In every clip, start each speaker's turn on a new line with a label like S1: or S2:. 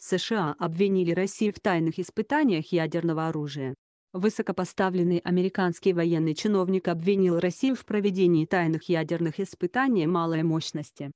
S1: США обвинили Россию в тайных испытаниях ядерного оружия. Высокопоставленный американский военный чиновник обвинил Россию в проведении тайных ядерных испытаний малой мощности.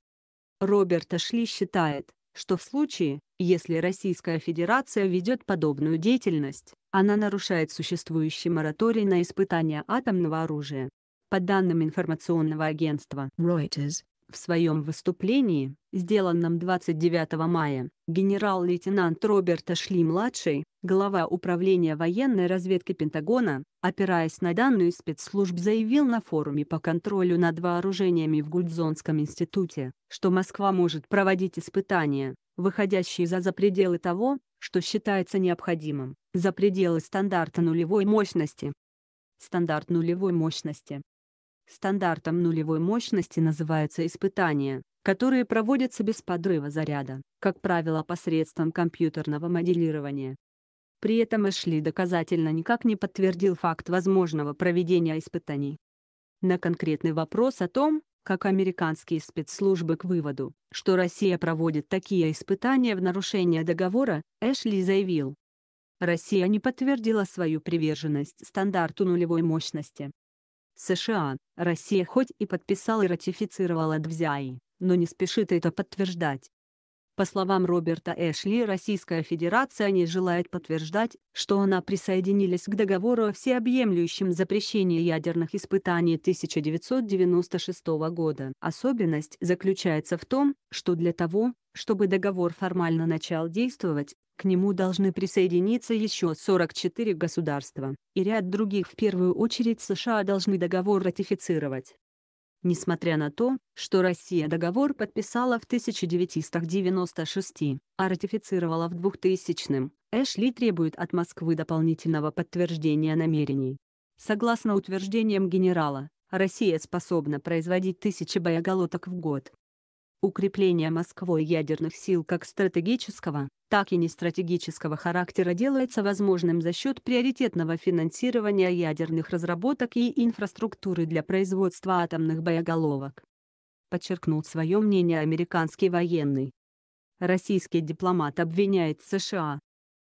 S1: Роберт Ашли считает, что в случае, если Российская Федерация ведет подобную деятельность, она нарушает существующий мораторий на испытания атомного оружия. По данным информационного агентства Reuters, в своем выступлении, сделанном 29 мая, генерал-лейтенант Роберт Шли-младший, глава Управления военной разведки Пентагона, опираясь на данную спецслужб, заявил на форуме по контролю над вооружениями в Гульдзонском институте, что Москва может проводить испытания, выходящие за, за пределы того, что считается необходимым, за пределы стандарта нулевой мощности. Стандарт нулевой мощности Стандартом нулевой мощности называются испытания, которые проводятся без подрыва заряда, как правило посредством компьютерного моделирования. При этом Эшли доказательно никак не подтвердил факт возможного проведения испытаний. На конкретный вопрос о том, как американские спецслужбы к выводу, что Россия проводит такие испытания в нарушение договора, Эшли заявил. Россия не подтвердила свою приверженность стандарту нулевой мощности, США, Россия хоть и подписала и ратифицировала ДВЗИ, но не спешит это подтверждать. По словам Роберта Эшли, Российская Федерация не желает подтверждать, что она присоединилась к договору о всеобъемлющем запрещении ядерных испытаний 1996 года. Особенность заключается в том, что для того, чтобы договор формально начал действовать, к нему должны присоединиться еще 44 государства, и ряд других в первую очередь США должны договор ратифицировать. Несмотря на то, что Россия договор подписала в 1996, а ратифицировала в 2000, Эшли требует от Москвы дополнительного подтверждения намерений. Согласно утверждениям генерала, Россия способна производить тысячи боеголоток в год, Укрепление Москвой ядерных сил как стратегического, так и нестратегического характера делается возможным за счет приоритетного финансирования ядерных разработок и инфраструктуры для производства атомных боеголовок. Подчеркнул свое мнение американский военный. Российский дипломат обвиняет США.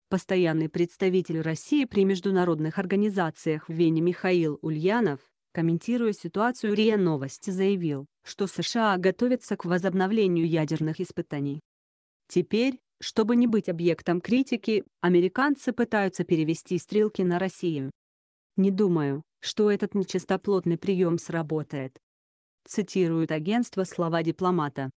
S1: Постоянный представитель России при международных организациях в Вене Михаил Ульянов, комментируя ситуацию РИА Новости заявил, что США готовятся к возобновлению ядерных испытаний. Теперь, чтобы не быть объектом критики, американцы пытаются перевести стрелки на Россию. Не думаю, что этот нечистоплотный прием сработает. цитируют агентство слова дипломата.